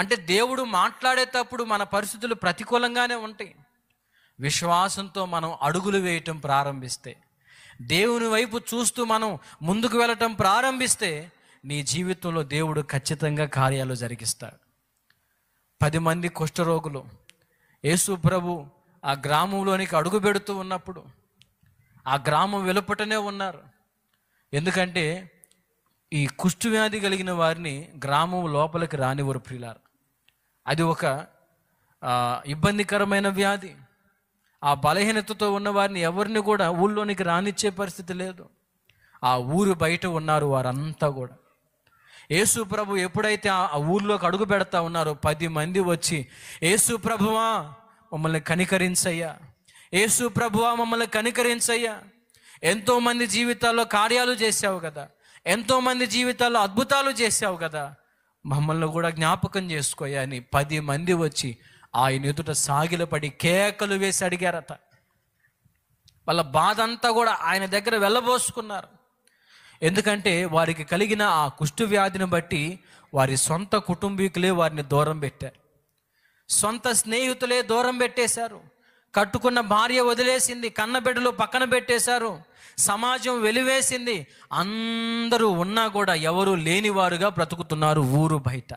అంటే దేవుడు మాట్లాడేటప్పుడు మన పరిస్థితులు ప్రతికూలంగానే ఉంటాయి విశ్వాసంతో మనం అడుగులు వేయటం ప్రారంభిస్తే దేవుని వైపు చూస్తూ మనం ముందుకు వెళ్ళటం ప్రారంభిస్తే నీ జీవితంలో దేవుడు ఖచ్చితంగా కార్యాలు జరిగిస్తాడు పది మంది కుష్ఠరోగులు యేసు ప్రభు ఆ గ్రామంలోనికి అడుగు పెడుతూ ఉన్నప్పుడు ఆ గ్రామం వెలుపటనే ఉన్నారు ఎందుకంటే ఈ వ్యాధి కలిగిన వారిని గ్రామం లోపలికి రానివ్వరు ప్రిలారు అది ఒక ఇబ్బందికరమైన వ్యాధి ఆ బలహీనతతో ఉన్న వారిని ఎవరిని కూడా ఊళ్ళోనికి రానిచ్చే పరిస్థితి లేదు ఆ ఊరు బయట ఉన్నారు వారంతా కూడా యేసు ప్రభు ఎప్పుడైతే ఆ ఊర్లోకి అడుగు పెడతా ఉన్నారో పది మంది వచ్చి యేసు ప్రభువా మమ్మల్ని కనికరించయ్యా యేసు ప్రభువా మమ్మల్ని కనికరించయ్యా ఎంతోమంది జీవితాల్లో కార్యాలు చేశావు కదా ఎంతోమంది జీవితాల్లో అద్భుతాలు చేశావు కదా మమ్మల్ని కూడా జ్ఞాపకం చేసుకోయా అని పది మంది వచ్చి ఆయన ఎదుట సాగిలపడి కేకలు వేసి అడిగారట వాళ్ళ బాధ అంతా కూడా ఆయన దగ్గర వెళ్ళబోసుకున్నారు ఎందుకంటే వారికి కలిగిన ఆ కుష్టు వ్యాధిని బట్టి వారి సొంత కుటుంబీకులే వారిని దూరం పెట్టారు సొంత స్నేహితులే దూరం పెట్టేశారు కట్టుకున్న భార్య వదిలేసింది కన్నబిడ్డలు పక్కన పెట్టేశారు సమాజం వెలివేసింది అందరూ ఉన్నా కూడా ఎవరు లేనివారుగా బ్రతుకుతున్నారు ఊరు బయట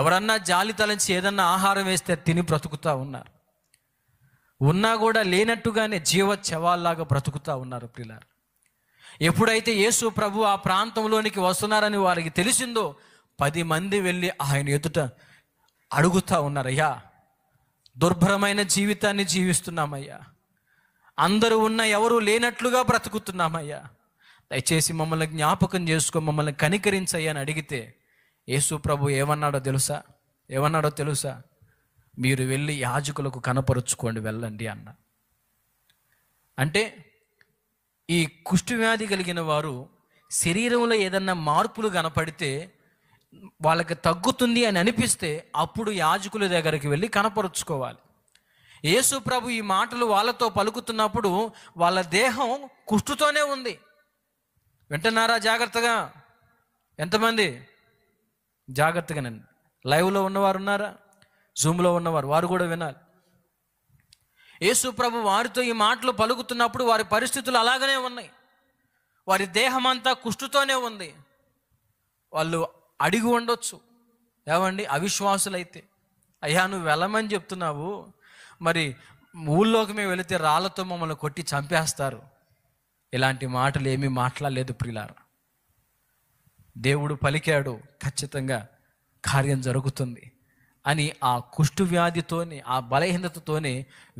ఎవరన్నా జాలి తలంచి ఏదన్నా ఆహారం వేస్తే తిని బ్రతుకుతూ ఉన్నారు ఉన్నా కూడా లేనట్టుగానే జీవ చవాల్లాగా బ్రతుకుతూ ఉన్నారు పిల్లలు ఎప్పుడైతే యేసు ప్రభు ఆ ప్రాంతంలోనికి వస్తున్నారని వారికి తెలిసిందో పది మంది వెళ్ళి ఆయన ఎదుట అడుగుతూ ఉన్నారు అయ్యా దుర్భరమైన జీవితాన్ని జీవిస్తున్నామయ్యా అందరూ ఉన్న ఎవరు లేనట్లుగా బ్రతుకుతున్నామయ్యా దయచేసి మమ్మల్ని జ్ఞాపకం చేసుకో మమ్మల్ని కనికరించయ్యా అని అడిగితే యేసు ప్రభు ఏమన్నాడో తెలుసా ఏమన్నాడో తెలుసా మీరు వెళ్ళి యాజకులకు కనపరుచుకోండి వెళ్ళండి అన్న అంటే ఈ కుష్ఠవ్యాధి కలిగిన వారు శరీరంలో ఏదన్నా మార్పులు కనపడితే వాళ్ళకి తగ్గుతుంది అని అనిపిస్తే అప్పుడు యాజకుల దగ్గరికి వెళ్ళి కనపరుచుకోవాలి యేసు ప్రభు ఈ మాటలు వాళ్ళతో పలుకుతున్నప్పుడు వాళ్ళ దేహం కుష్టుతోనే ఉంది వింటున్నారా జాగ్రత్తగా ఎంతమంది జాగ్రత్తగానండి లైవ్లో ఉన్నవారు ఉన్నారా జూమ్లో ఉన్నవారు వారు కూడా వినాలి యేసు ప్రభు వారితో ఈ మాటలు పలుకుతున్నప్పుడు వారి పరిస్థితులు అలాగనే ఉన్నాయి వారి దేహం అంతా కుష్టుతోనే ఉంది వాళ్ళు అడిగి ఉండొచ్చు ఏమండి అవిశ్వాసులైతే అయ్యా నువ్వు వెళ్ళమని చెప్తున్నావు మరి ఊళ్ళోకి మేము వెళితే రాళ్ళతో మమ్మల్ని కొట్టి చంపేస్తారు ఇలాంటి మాటలు ఏమీ మాట్లాడలేదు ప్రిలార దేవుడు పలికాడు ఖచ్చితంగా కార్యం జరుగుతుంది అని ఆ కుష్టు వ్యాధితోనే ఆ బలహీనతతోనే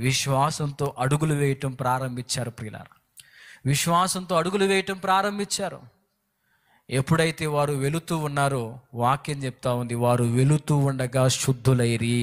విశ్వాసంతో అడుగులు వేయటం ప్రారంభించారు ప్రిలార విశ్వాసంతో అడుగులు వేయటం ప్రారంభించారు ఎప్పుడైతే వారు వెళుతూ ఉన్నారో వాక్యం చెప్తా ఉంది వారు వెళుతూ ఉండగా శుద్ధులైరి